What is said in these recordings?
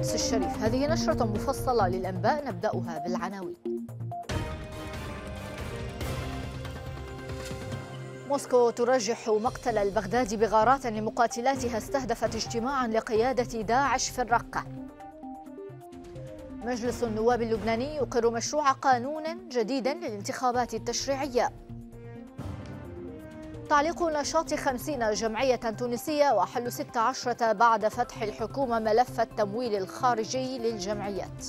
القدس الشريف هذه نشرة مفصلة للأنباء نبدأها بالعناوين موسكو ترجح مقتل البغدادي بغارات لمقاتلاتها استهدفت اجتماعا لقيادة داعش في الرقة مجلس النواب اللبناني يقر مشروع قانون جديد للانتخابات التشريعيه تعليق نشاط خمسين جمعية تونسية وحل ست عشرة بعد فتح الحكومة ملف التمويل الخارجي للجمعيات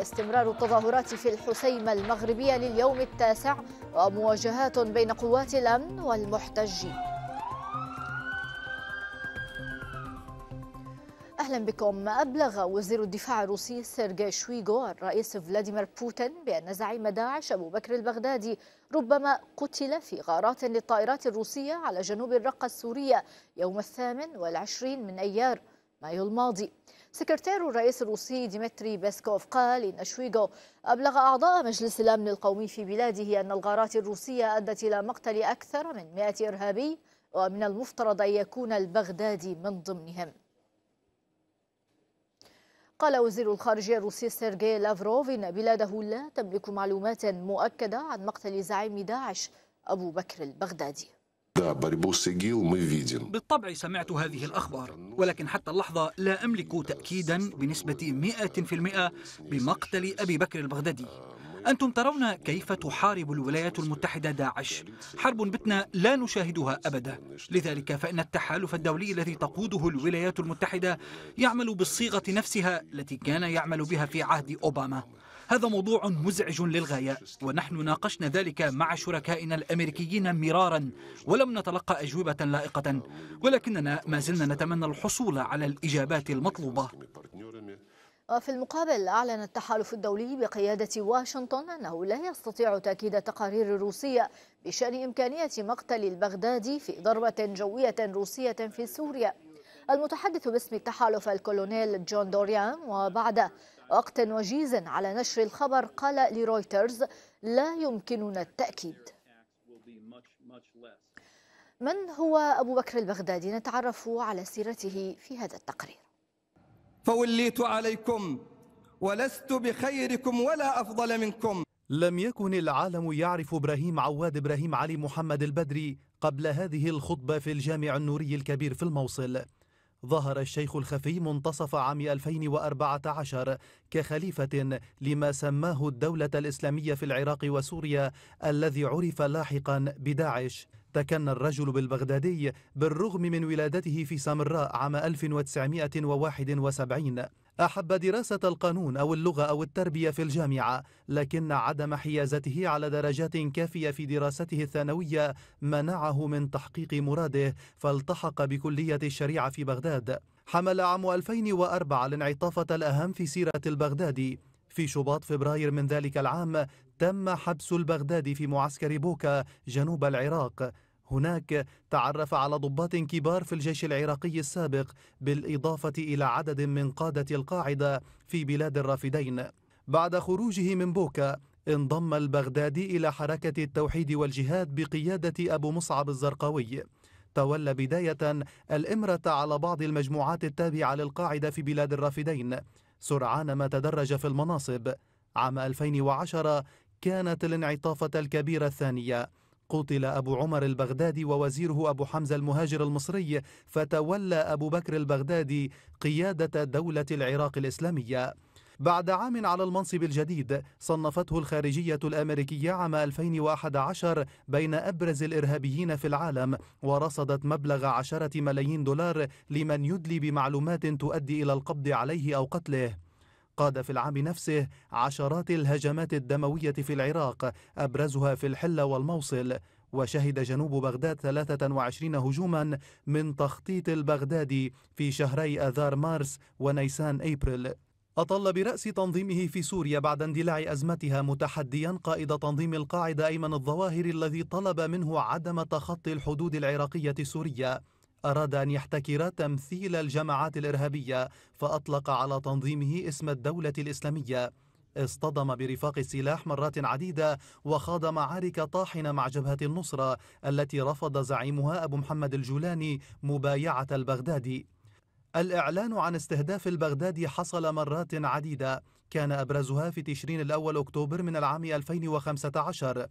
استمرار التظاهرات في الحسيمة المغربية لليوم التاسع ومواجهات بين قوات الأمن والمحتجين أهلا بكم أبلغ وزير الدفاع الروسي سيرجي شويغو الرئيس فلاديمير بوتين بأن زعيم داعش أبو بكر البغدادي ربما قتل في غارات للطائرات الروسية على جنوب الرقة السورية يوم الثامن والعشرين من أيار مايو الماضي سكرتير الرئيس الروسي ديمتري بيسكوف قال إن شويغو أبلغ أعضاء مجلس الأمن القومي في بلاده أن الغارات الروسية أدت إلى مقتل أكثر من 100 إرهابي ومن المفترض أن يكون البغدادي من ضمنهم قال وزير الخارجية الروسي سيرجي لافروف إن بلاده لا تملك معلومات مؤكدة عن مقتل زعيم داعش أبو بكر البغدادي بالطبع سمعت هذه الأخبار ولكن حتى اللحظة لا أملك تأكيدا بنسبة 100% بمقتل أبي بكر البغدادي أنتم ترون كيف تحارب الولايات المتحدة داعش حرب بتنا لا نشاهدها أبدا لذلك فإن التحالف الدولي الذي تقوده الولايات المتحدة يعمل بالصيغة نفسها التي كان يعمل بها في عهد أوباما هذا موضوع مزعج للغاية ونحن ناقشنا ذلك مع شركائنا الأمريكيين مرارا ولم نتلقى أجوبة لائقة ولكننا ما زلنا نتمنى الحصول على الإجابات المطلوبة وفي المقابل أعلن التحالف الدولي بقيادة واشنطن أنه لا يستطيع تأكيد تقارير روسية بشأن إمكانية مقتل البغدادي في ضربة جوية روسية في سوريا المتحدث باسم التحالف الكولونيل جون دوريان وبعد وقت وجيز على نشر الخبر قال لرويترز لا يمكننا التأكيد من هو أبو بكر البغدادي نتعرف على سيرته في هذا التقرير فوليت عليكم ولست بخيركم ولا أفضل منكم لم يكن العالم يعرف إبراهيم عواد إبراهيم علي محمد البدري قبل هذه الخطبة في الجامع النوري الكبير في الموصل ظهر الشيخ الخفي منتصف عام 2014 كخليفة لما سماه الدولة الإسلامية في العراق وسوريا الذي عرف لاحقا بداعش تكن الرجل بالبغدادي بالرغم من ولادته في سامراء عام 1971 أحب دراسة القانون أو اللغة أو التربية في الجامعة لكن عدم حيازته على درجات كافية في دراسته الثانوية منعه من تحقيق مراده فالتحق بكلية الشريعة في بغداد حمل عام 2004 الانعطافة الأهم في سيرة البغدادي في شباط فبراير من ذلك العام تم حبس البغدادي في معسكر بوكا جنوب العراق هناك تعرف على ضباط كبار في الجيش العراقي السابق بالإضافة إلى عدد من قادة القاعدة في بلاد الرافدين بعد خروجه من بوكا انضم البغدادي إلى حركة التوحيد والجهاد بقيادة أبو مصعب الزرقاوي تولى بداية الإمرة على بعض المجموعات التابعة للقاعدة في بلاد الرافدين سرعان ما تدرج في المناصب عام 2010 كانت الانعطافة الكبيرة الثانية قتل أبو عمر البغدادي ووزيره أبو حمزة المهاجر المصري فتولى أبو بكر البغدادي قيادة دولة العراق الإسلامية بعد عام على المنصب الجديد صنفته الخارجية الأمريكية عام 2011 بين أبرز الإرهابيين في العالم ورصدت مبلغ عشرة ملايين دولار لمن يدلي بمعلومات تؤدي إلى القبض عليه أو قتله قاد في العام نفسه عشرات الهجمات الدموية في العراق أبرزها في الحلة والموصل وشهد جنوب بغداد 23 هجوما من تخطيط البغدادي في شهري آذار مارس ونيسان أبريل أطل برأس تنظيمه في سوريا بعد اندلاع أزمتها متحديا قائد تنظيم القاعدة أيمن الظواهر الذي طلب منه عدم تخطي الحدود العراقية السورية أراد أن يحتكر تمثيل الجماعات الإرهابية فأطلق على تنظيمه اسم الدولة الإسلامية اصطدم برفاق السلاح مرات عديدة وخاض معارك طاحنة مع جبهة النصرة التي رفض زعيمها أبو محمد الجولاني مبايعة البغدادي الإعلان عن استهداف البغدادي حصل مرات عديدة كان أبرزها في تشرين الأول أكتوبر من العام 2015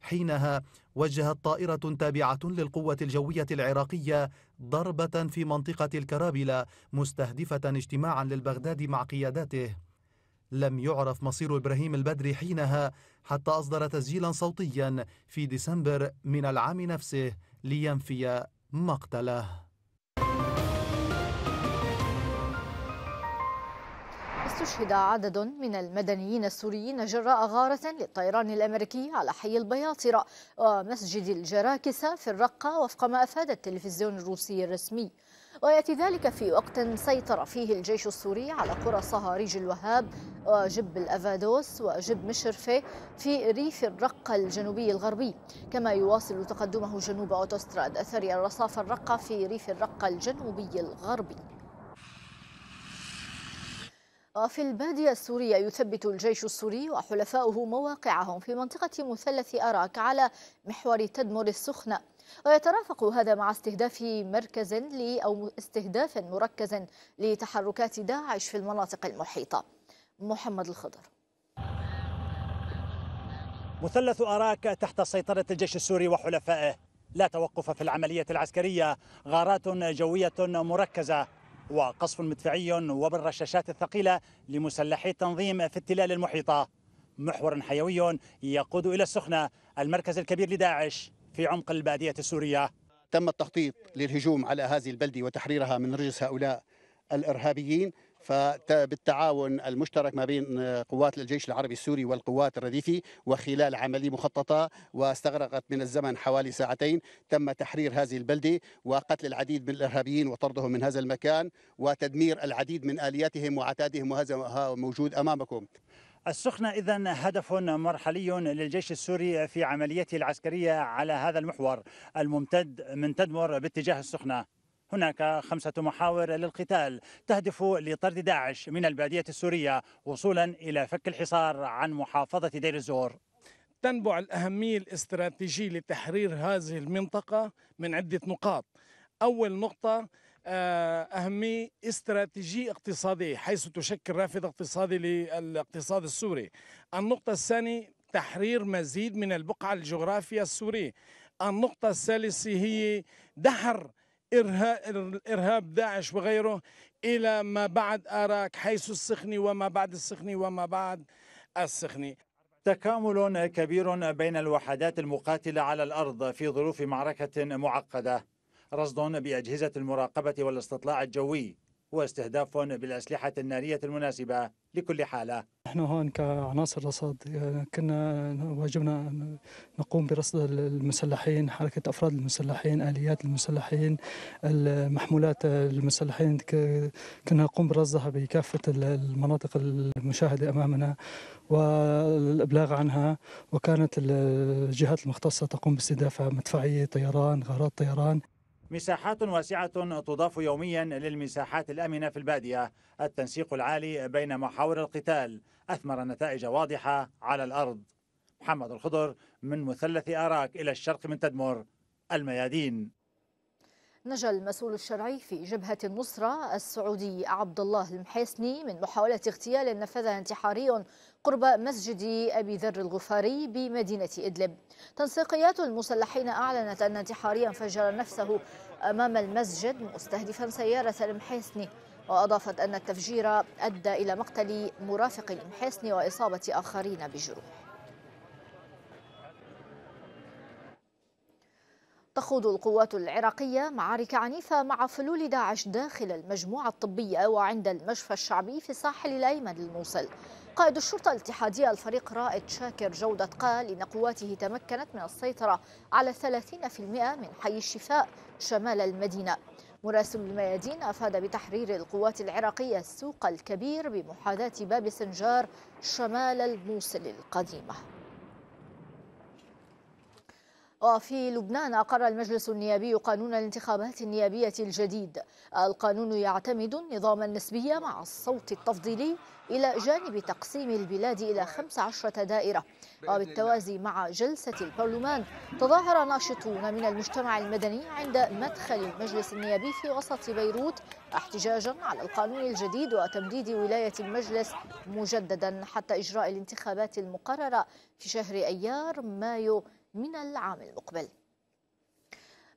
حينها وجهت طائرة تابعة للقوة الجوية العراقية ضربة في منطقة الكرابلة مستهدفة اجتماعا للبغداد مع قياداته لم يعرف مصير إبراهيم البدري حينها حتى أصدر تسجيلا صوتيا في ديسمبر من العام نفسه لينفي مقتله استشهد عدد من المدنيين السوريين جراء غارة للطيران الأمريكي على حي البياطرة ومسجد الجراكسة في الرقة وفق ما أفاد التلفزيون الروسي الرسمي ويأتي ذلك في وقت سيطر فيه الجيش السوري على قرى صهاريج الوهاب وجب الأفادوس وجب مشرفة في ريف الرقة الجنوبي الغربي كما يواصل تقدمه جنوب أوتوستراد أثري الرصافة الرقة في ريف الرقة الجنوبي الغربي وفي البادية السورية يثبت الجيش السوري وحلفاؤه مواقعهم في منطقة مثلث أراك على محور تدمر السخنة ويترافق هذا مع استهداف مركز أو استهداف مركز لتحركات داعش في المناطق المحيطة محمد الخضر مثلث أراك تحت سيطرة الجيش السوري وحلفائه لا توقف في العملية العسكرية غارات جوية مركزة وقصف مدفعي وبالرشاشات الثقيلة لمسلحي التنظيم في التلال المحيطة محور حيوي يقود إلى السخنة المركز الكبير لداعش في عمق البادية السورية تم التخطيط للهجوم على هذه البلدة وتحريرها من رجس هؤلاء الإرهابيين فبالتعاون المشترك ما بين آه، قوات الجيش العربي السوري والقوات الرديفي وخلال عملية مخططة واستغرقت من الزمن حوالي ساعتين تم تحرير هذه البلدة وقتل العديد من الإرهابيين وطردهم من هذا المكان وتدمير العديد من آلياتهم وعتادهم وهذا موجود أمامكم السخنة إذا هدف مرحلي للجيش السوري في عمليته العسكرية على هذا المحور الممتد من تدمر باتجاه السخنة هناك خمسة محاور للقتال تهدف لطرد داعش من البادية السورية وصولا إلى فك الحصار عن محافظة دير الزور تنبع الأهمية الاستراتيجية لتحرير هذه المنطقة من عدة نقاط أول نقطة آه، أهمية استراتيجية اقتصادية حيث تشكل رافد اقتصادي للاقتصاد السوري النقطة الثانية تحرير مزيد من البقعة الجغرافية السورية النقطة الثالثة هي دحر إرهاب داعش وغيره إلى ما بعد آراك حيث السخني وما بعد السخني وما بعد السخني تكامل كبير بين الوحدات المقاتلة على الأرض في ظروف معركة معقدة رصد بأجهزة المراقبة والاستطلاع الجوي واستهدافهم بالأسلحة النارية المناسبة لكل حالة نحن هون كعناصر رصاد يعني كنا واجبنا نقوم برصد المسلحين حركة أفراد المسلحين آليات المسلحين المحمولات المسلحين كنا نقوم برصدها بكافة المناطق المشاهدة أمامنا والإبلاغ عنها وكانت الجهات المختصة تقوم باستهدافها مدفعية طيران غارات طيران مساحات واسعة تضاف يوميا للمساحات الآمنة في البادية التنسيق العالي بين محاور القتال أثمر نتائج واضحة على الأرض محمد الخضر من مثلث آراك إلى الشرق من تدمر الميادين نجا المسؤول الشرعي في جبهة النصرة السعودي عبد الله المحيسني من محاولة اغتيال نفذها انتحاري قرب مسجد أبي ذر الغفاري بمدينة إدلب تنسيقيات المسلحين أعلنت أن انتحاريا فجر نفسه أمام المسجد مستهدفا سيارة المحيسني وأضافت أن التفجير أدى إلى مقتل مرافق المحيسني وإصابة آخرين بجروح تخوض القوات العراقية معارك عنيفة مع فلول داعش داخل المجموعة الطبية وعند المشفى الشعبي في الساحل الأيمن للموصل قائد الشرطة الاتحادية الفريق رائد شاكر جودة قال إن قواته تمكنت من السيطرة على 30% من حي الشفاء شمال المدينة مراسل الميادين أفاد بتحرير القوات العراقية السوق الكبير بمحاذاة باب سنجار شمال الموصل القديمة وفي لبنان أقر المجلس النيابي قانون الانتخابات النيابية الجديد القانون يعتمد النظام النسبي مع الصوت التفضيلي إلى جانب تقسيم البلاد إلى 15 دائرة وبالتوازي مع جلسة البرلمان تظاهر ناشطون من المجتمع المدني عند مدخل المجلس النيابي في وسط بيروت احتجاجا على القانون الجديد وتمديد ولاية المجلس مجددا حتى إجراء الانتخابات المقررة في شهر أيار مايو من العام المقبل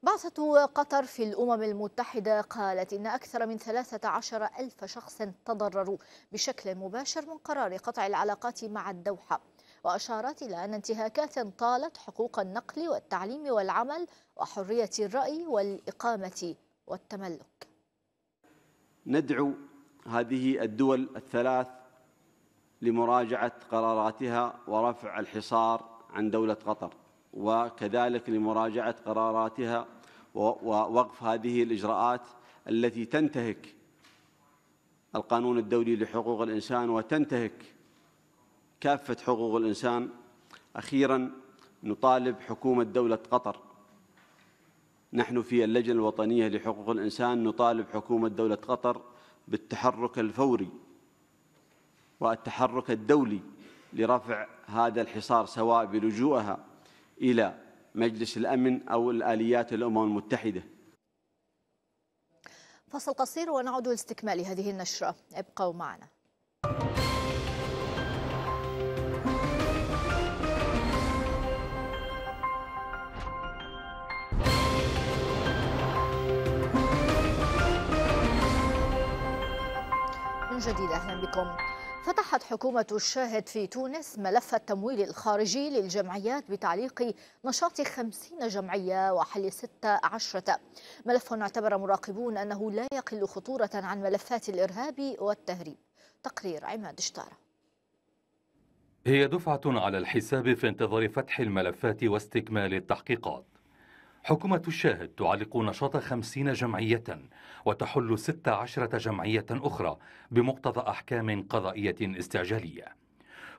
بعثة قطر في الأمم المتحدة قالت إن أكثر من 13 ألف شخص تضرروا بشكل مباشر من قرار قطع العلاقات مع الدوحة وأشارت إلى أن انتهاكات طالت حقوق النقل والتعليم والعمل وحرية الرأي والإقامة والتملك ندعو هذه الدول الثلاث لمراجعة قراراتها ورفع الحصار عن دولة قطر وكذلك لمراجعة قراراتها ووقف هذه الإجراءات التي تنتهك القانون الدولي لحقوق الإنسان وتنتهك كافة حقوق الإنسان أخيراً نطالب حكومة دولة قطر نحن في اللجنة الوطنية لحقوق الإنسان نطالب حكومة دولة قطر بالتحرك الفوري والتحرك الدولي لرفع هذا الحصار سواء بلجوءها إلى مجلس الأمن أو الآليات الأمم المتحدة فصل قصير ونعود لاستكمال هذه النشرة ابقوا معنا من جديد أهلا بكم فتحت حكومة الشاهد في تونس ملف التمويل الخارجي للجمعيات بتعليق نشاط خمسين جمعية وحل ستة عشرة ملف اعتبر مراقبون أنه لا يقل خطورة عن ملفات الإرهاب والتهريب تقرير عماد شطاره هي دفعة على الحساب في انتظار فتح الملفات واستكمال التحقيقات حكومة الشاهد تعلق نشاط خمسين جمعية وتحل ست عشرة جمعية أخرى بمقتضى أحكام قضائية استعجالية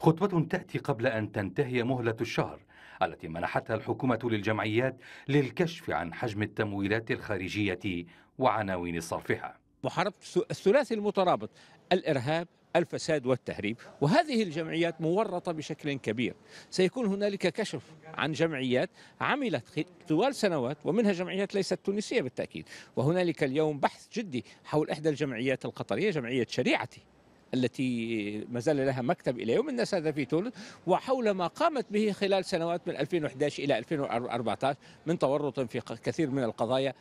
خطوة تأتي قبل أن تنتهي مهلة الشهر التي منحتها الحكومة للجمعيات للكشف عن حجم التمويلات الخارجية وعناوين صرفها محاربة الثلاثي المترابط الإرهاب الفساد والتهريب وهذه الجمعيات مورطة بشكل كبير سيكون هنالك كشف عن جمعيات عملت طوال سنوات ومنها جمعيات ليست تونسية بالتأكيد وهنالك اليوم بحث جدي حول إحدى الجمعيات القطرية جمعية شريعتي التي ما زال لها مكتب إلى يوم الناس هذا في تونس وحول ما قامت به خلال سنوات من 2011 إلى 2014 من تورط في كثير من القضايا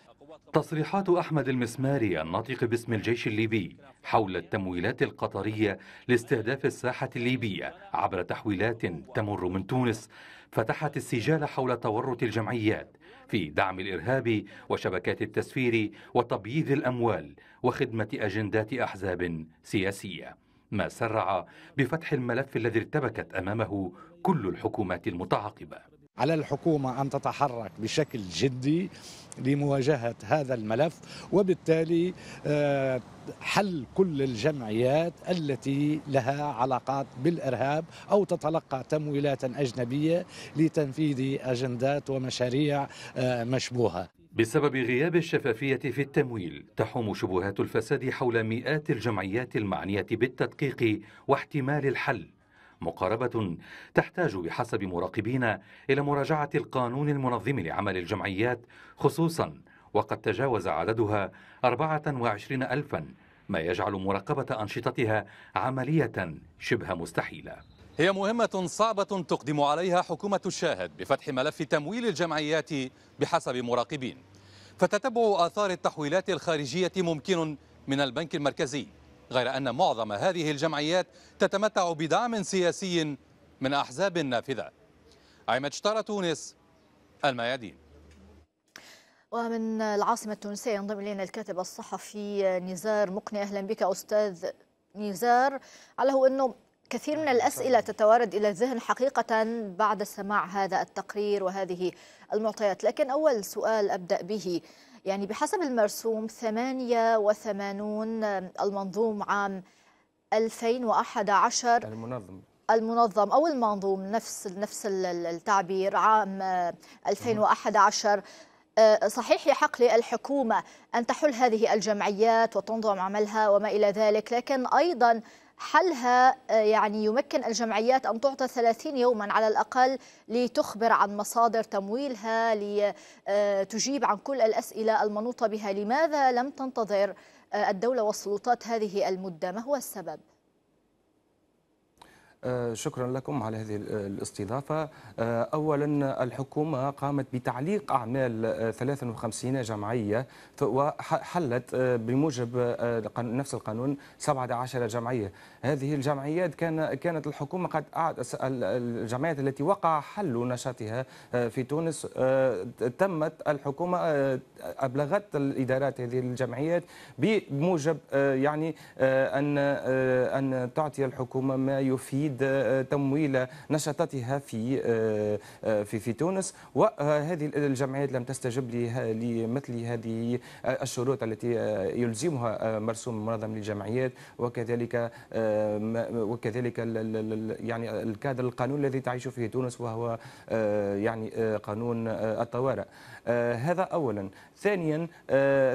تصريحات أحمد المسماري الناطق باسم الجيش الليبي حول التمويلات القطرية لاستهداف الساحة الليبية عبر تحويلات تمر من تونس فتحت السجال حول تورط الجمعيات في دعم الإرهاب وشبكات التسفير وتبييض الأموال وخدمة أجندات أحزاب سياسية ما سرع بفتح الملف الذي ارتبكت أمامه كل الحكومات المتعاقبة على الحكومة أن تتحرك بشكل جدي لمواجهة هذا الملف وبالتالي آه، حل كل الجمعيات التي لها علاقات بالإرهاب أو تتلقى تمويلات أجنبية لتنفيذ أجندات ومشاريع آه، مشبوهة بسبب غياب الشفافية في التمويل تحوم شبهات الفساد حول مئات الجمعيات المعنية بالتدقيق واحتمال الحل مقاربة تحتاج بحسب مراقبين إلى مراجعة القانون المنظم لعمل الجمعيات خصوصا وقد تجاوز عددها 24 ألفا ما يجعل مراقبة أنشطتها عملية شبه مستحيلة هي مهمة صعبة تقدم عليها حكومة الشاهد بفتح ملف تمويل الجمعيات بحسب مراقبين فتتبع آثار التحويلات الخارجية ممكن من البنك المركزي غير أن معظم هذه الجمعيات تتمتع بدعم سياسي من أحزاب نافذة عماد شطارة تونس الميادين ومن العاصمة التونسية ينضم إلينا الكاتب الصحفي نزار مقني أهلا بك أستاذ نزار على أنه كثير من الأسئلة تتوارد إلى الذهن حقيقة بعد سماع هذا التقرير وهذه المعطيات لكن أول سؤال أبدأ به يعني بحسب المرسوم 88 المنظوم عام 2011 المنظم المنظم او المنظوم نفس نفس التعبير عام 2011 آه، صحيح يحق للحكومه ان تحل هذه الجمعيات وتنظم عملها وما الى ذلك لكن ايضا حلها آه، يعني يمكن الجمعيات أن تعطى 30 يوما على الأقل لتخبر عن مصادر تمويلها لتجيب آه، عن كل الأسئلة المنوطة بها لماذا لم تنتظر آه، الدولة والسلطات هذه المدة ما هو السبب؟ آه، شكرا لكم على هذه الاستضافة آه، أولا الحكومة قامت بتعليق أعمال 53 آه، جمعية وحلت بموجب نفس القانون 17 جمعية هذه الجمعيات كان كانت الحكومة قد الجمعيات التي وقع حل نشاطها آه، في تونس آه، تمت الحكومة آه، أبلغت الإدارات هذه الجمعيات بموجب يعني أن أن تعطي الحكومة ما يفيد تمويل نشاطاتها في في في تونس وهذه الجمعيات لم تستجب لمثل هذه الشروط التي يلزمها مرسوم منظم للجمعيات وكذلك وكذلك يعني الكادر القانون الذي تعيش فيه تونس وهو آه، يعني آه، قانون آه، الطوارئ آه، هذا أولا ثانيا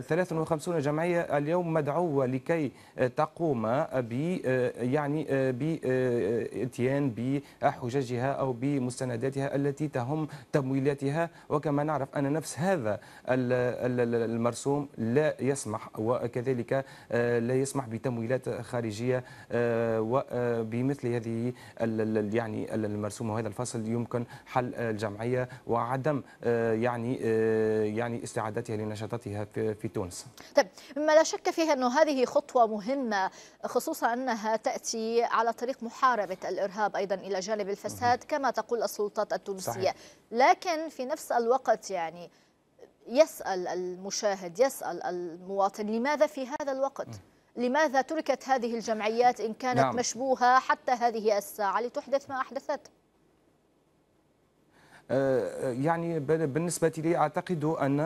53 آه، جمعية اليوم مدعوة لكي آه، تقوم ب يعني باتيان بحججها أو بمستنداتها التي تهم تمويلاتها وكما نعرف أن نفس هذا المرسوم لا يسمح وكذلك لا يسمح بتمويلات خارجية وبمثل هذه يعني المرسوم وهذا الفصل يمكن حل الجمعية وعدم يعني يعني استعادتها لنشاطاتها في تونس طيب ما لا شك فيه أنه هذه خطوة مهمة خصوصا أنها تأتي على طريق محاربة الإرهاب أيضا إلى جانب الفساد كما تقول السلطات التونسية صحيح. لكن في نفس الوقت يعني يسأل المشاهد يسأل المواطن لماذا في هذا الوقت لماذا تركت هذه الجمعيات إن كانت نعم. مشبوهة حتى هذه الساعة لتحدث ما أحدثت آه، آه، يعني بالنسبة لي أعتقد أن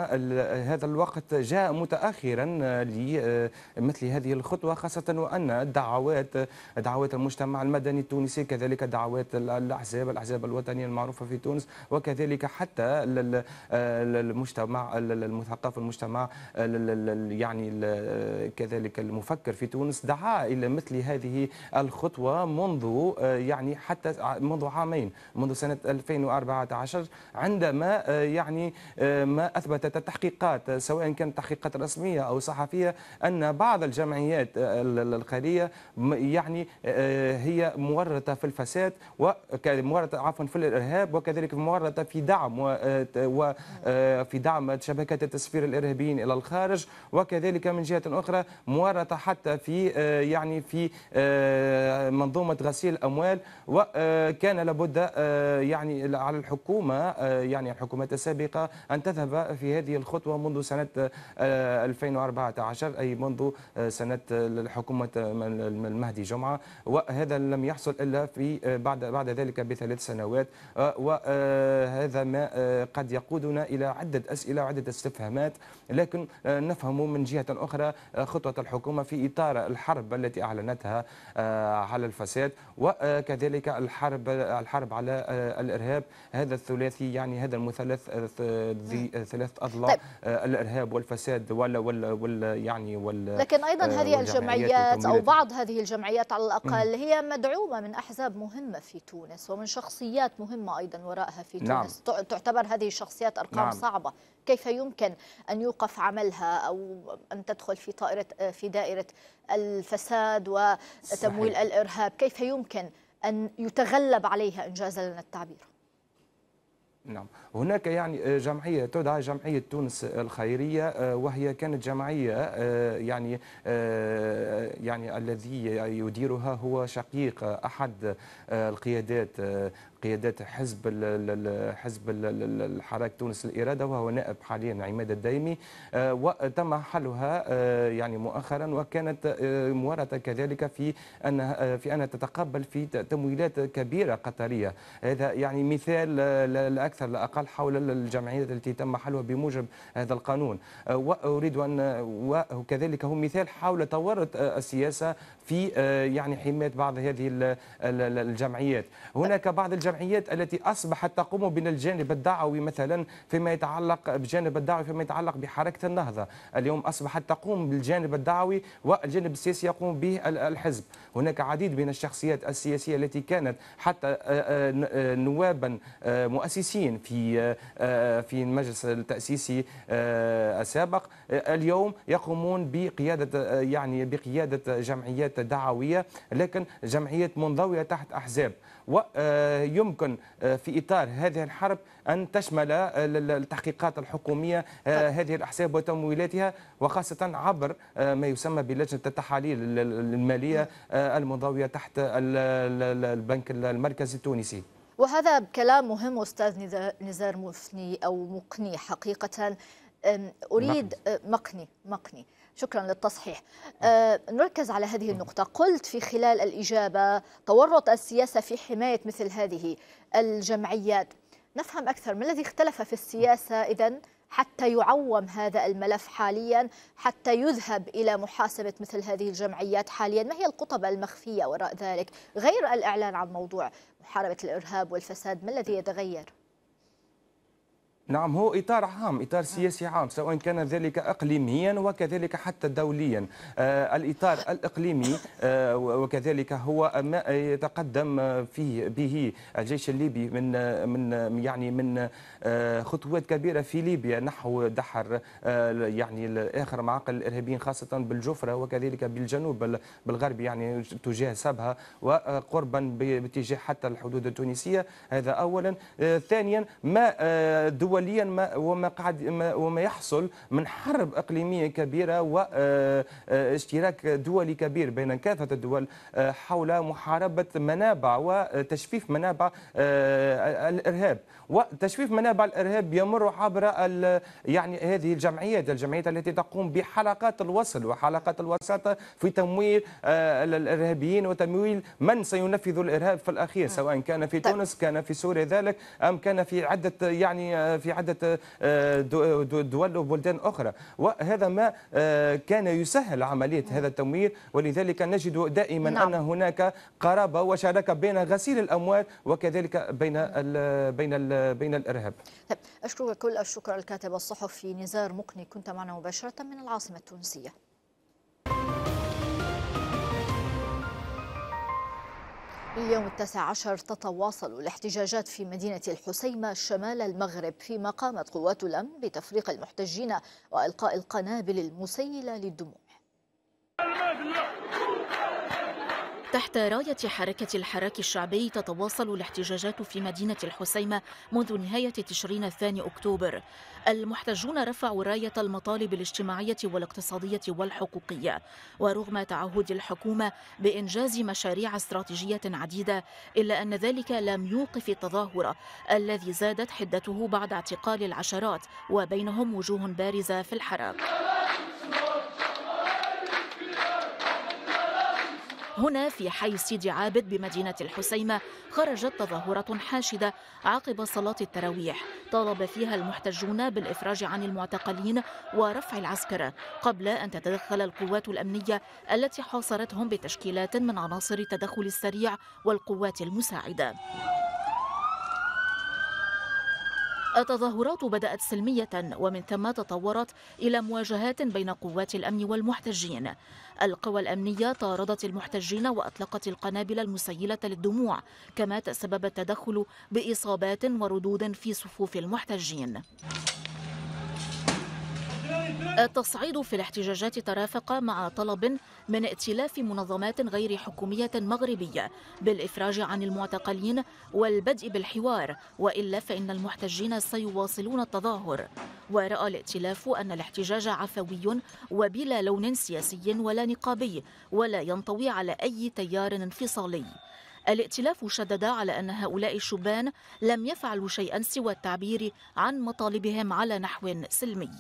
هذا الوقت جاء متأخرا آه، لمثل هذه الخطوة خاصة وأن الدعوات دعوات المجتمع المدني التونسي كذلك دعوات الأحزاب الأحزاب الوطنية المعروفة في تونس وكذلك حتى المجتمع المثقف المجتمع يعني كذلك المفكر في تونس دعا إلى مثل هذه الخطوة منذ يعني حتى منذ عامين منذ سنة 2014 2011 عندما آه، يعني آه، ما اثبتت التحقيقات آه، سواء كانت تحقيقات رسميه او صحفيه ان بعض الجمعيات الخيريه يعني هي مورطه في الفساد ومورطه عفوا في الارهاب وكذلك مورطه في دعم وفي دعم شبكات التسفير الارهابيين الى الخارج وكذلك من جهه اخرى مورطه حتى في يعني في منظومه غسيل الاموال وكان لابد يعني على الحكومه الحكومة آه، يعني الحكومات السابقة أن تذهب في هذه الخطوة منذ سنة 2014 آه، أي منذ آه، سنة الحكومة المهدي جمعة وهذا لم يحصل إلا في بعد بعد ذلك بثلاث سنوات وهذا ما قد يقودنا إلى عدة أسئلة وعدة استفهامات لكن نفهم من جهة أخرى خطوة الحكومة في إطار الحرب التي أعلنتها على الفساد وكذلك الحرب الحرب على الإرهاب هذا الثلاثي يعني هذا المثلث آه، ذي آه، ثلاث اضلاع طيب. آه، الارهاب والفساد ولا ولا ولا يعني وال لكن ايضا هذه الجمعيات او بعض هذه الجمعيات على الاقل هي مدعومه من احزاب مهمه في تونس ومن شخصيات مهمه ايضا وراءها في نعم. تونس نعم. تعتبر هذه الشخصيات ارقام نعم. صعبه كيف يمكن ان يوقف عملها او ان تدخل في طائره في دائره الفساد وتمويل صحيح. الارهاب كيف يمكن ان يتغلب عليها ان جاز لنا التعبير نعم هناك يعني آه، جمعية تدعى جمعية تونس الخيرية آه، وهي كانت جمعية آه، يعني يعني الذي يديرها هو شقيق أحد القيادات قيادات حزب حزب الحراك تونس الاراده وهو نائب حاليا عماد الدايمي آه، وتم حلها آه، يعني مؤخرا وكانت آه، مورطه كذلك في ان في ان تتقبل في تمويلات كبيره قطريه هذا يعني مثال الاكثر الاقل حول الجمعيات التي تم حلها بموجب هذا القانون واريد ان وكذلك هو مثال حول تورط السياسه في يعني حمايه بعض هذه الجمعيات هناك بعض الجمعيات الجمعيات التي أصبحت تقوم من الجانب الدعوي مثلا فيما يتعلق بجانب الدعوي فيما يتعلق بحركة النهضة اليوم أصبحت تقوم بالجانب الدعوي والجانب السياسي يقوم به الحزب هناك عديد من الشخصيات السياسية التي كانت حتى آه، آه، نوابا آه، مؤسسين في في المجلس التأسيسي السابق اليوم يقومون بقيادة يعني بقيادة جمعيات دعوية لكن جمعيات منضوية تحت أحزاب و يمكن آه، في إطار هذه الحرب أن تشمل آه، التحقيقات الحكومية آه، طيب. هذه الأحساب وتمويلاتها وخاصة عبر ما يسمى بلجنة التحاليل المالية نعم. المنضوية تحت البنك المركزي التونسي وهذا كلام مهم أستاذ نزار مفني أو مقني حقيقة أريد مقني مقني شكرا للتصحيح نعم. أه نركز على هذه نعم. النقطة قلت في خلال الإجابة تورط السياسة في حماية مثل هذه الجمعيات نفهم أكثر ما الذي اختلف في السياسة إذا حتى يعوم هذا الملف حاليا حتى يذهب إلى محاسبة مثل هذه الجمعيات حاليا ما هي القطب المخفية وراء ذلك غير الإعلان عن موضوع محاربة الإرهاب والفساد ما الذي يتغير؟ نعم هو إطار عام إطار آه. سياسي عام سواء كان ذلك إقليميا وكذلك حتى دوليا آه الإطار الإقليمي آه وكذلك هو ما يتقدم فيه به الجيش الليبي من من يعني من آه خطوات كبيرة في ليبيا نحو دحر آه، يعني آخر معاقل الإرهابيين خاصة بالجفرة وكذلك بالجنوب بالغربي يعني تجاه سبها وقربا باتجاه حتى الحدود التونسية هذا أولا آه، ثانيا ما دول دوليا ما وما قاعد وما يحصل من حرب اقليميه كبيره واشتراك آه، آه، دولي كبير بين كافه الدول آه، حول محاربه منابع وتجفيف منابع الارهاب وتجفيف منابع الارهاب يمر عبر يعني هذه الجمعيات الجمعيات التي تقوم بحلقات الوصل وحلقات الوساطه في تمويل الارهابيين وتمويل من سينفذ الارهاب في الاخير نعم. سواء كان في طيب. تونس كان في سوريا ذلك ام كان في عده يعني في في عدة آه، دول وبلدان أخرى وهذا ما آه، كان يسهل عملية نعم. هذا التمويل ولذلك نجد دائما نعم. أن هناك قرابة وشراكة بين غسيل الأموال وكذلك بين الـ بين الـ بين الإرهاب طيب، أشكرك كل الشكر الكاتب الصحفي نزار مقني كنت معنا مباشرة من العاصمة التونسية اليوم التاسع عشر تتواصل الاحتجاجات في مدينة الحسيمة شمال المغرب فيما قامت قوات الأمن بتفريق المحتجين وإلقاء القنابل المسيلة للدموع تحت راية حركة الحراك الشعبي تتواصل الاحتجاجات في مدينة الحسيمة منذ نهاية تشرين الثاني أكتوبر المحتجون رفعوا راية المطالب الاجتماعية والاقتصادية والحقوقية ورغم تعهد الحكومة بإنجاز مشاريع استراتيجية عديدة إلا أن ذلك لم يوقف التظاهر الذي زادت حدته بعد اعتقال العشرات وبينهم وجوه بارزة في الحراك هنا في حي سيدي عابد بمدينة الحسيمة خرجت تظاهرة حاشدة عقب صلاة التراويح طالب فيها المحتجون بالإفراج عن المعتقلين ورفع العسكر قبل أن تتدخل القوات الأمنية التي حاصرتهم بتشكيلات من عناصر التدخل السريع والقوات المساعدة التظاهرات بدأت سلمية ومن ثم تطورت إلى مواجهات بين قوات الأمن والمحتجين القوى الأمنية طاردت المحتجين وأطلقت القنابل المسيلة للدموع كما تسبب التدخل بإصابات وردود في صفوف المحتجين التصعيد في الاحتجاجات ترافق مع طلب من ائتلاف منظمات غير حكومية مغربية بالإفراج عن المعتقلين والبدء بالحوار وإلا فإن المحتجين سيواصلون التظاهر ورأى الائتلاف أن الاحتجاج عفوي وبلا لون سياسي ولا نقابي ولا ينطوي على أي تيار انفصالي الائتلاف شدد على أن هؤلاء الشبان لم يفعلوا شيئا سوى التعبير عن مطالبهم على نحو سلمي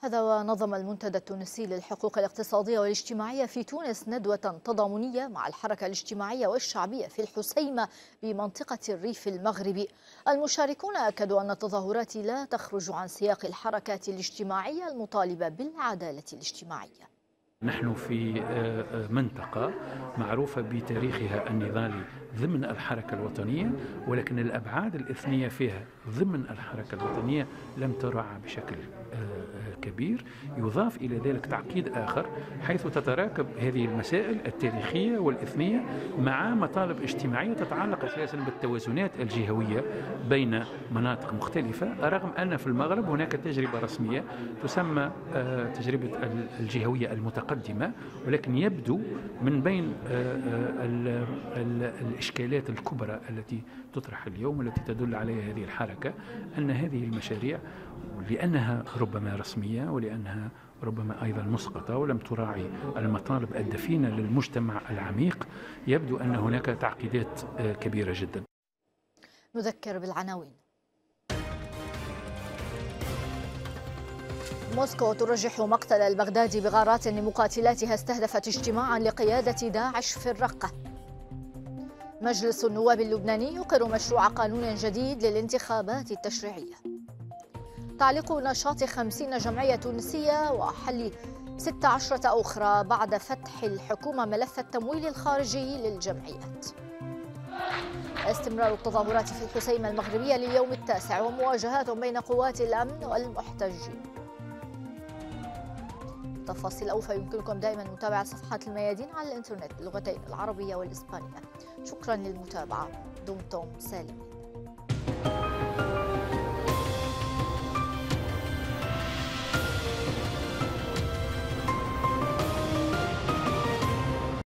هذا ونظم المنتدى التونسي للحقوق الاقتصادية والاجتماعية في تونس ندوة تضامنية مع الحركة الاجتماعية والشعبية في الحسيمة بمنطقة الريف المغربي المشاركون أكدوا أن التظاهرات لا تخرج عن سياق الحركات الاجتماعية المطالبة بالعدالة الاجتماعية نحن في آه، آه، منطقة معروفة بتاريخها النضالي ضمن الحركة الوطنية ولكن الأبعاد الإثنية فيها ضمن الحركة الوطنية لم تراعى بشكل آه، كبير يضاف إلى ذلك تعقيد آخر حيث تتراكب هذه المسائل التاريخية والإثنية مع مطالب اجتماعية تتعلق أساسا بالتوازنات الجهوية بين مناطق مختلفة رغم أن في المغرب هناك تجربة رسمية تسمى تجربة الجهوية المتقدمة متقدمة ولكن يبدو من بين آه، آه، الإشكالات الكبرى التي تطرح اليوم والتي تدل عليها هذه الحركة أن هذه المشاريع لأنها ربما رسمية ولأنها ربما أيضا مسقطة ولم تراعي المطالب الدفينة للمجتمع العميق يبدو أن هناك تعقيدات آه، كبيرة جدا نذكر بالعناوين موسكو ترجح مقتل البغدادي بغارات لمقاتلاتها استهدفت اجتماعا لقيادة داعش في الرقة مجلس النواب اللبناني يقر مشروع قانون جديد للانتخابات التشريعية تعليق نشاط خمسين جمعية تونسية وحل 16 أخرى بعد فتح الحكومة ملف التمويل الخارجي للجمعيات استمرار التظاهرات في الحسيمة المغربية لليوم التاسع ومواجهات بين قوات الأمن والمحتجين التفاصيل أو فيمكنكم دائما متابعة صفحات الميادين على الإنترنت باللغتين العربية والإسبانية شكرا للمتابعة دمتم سالمين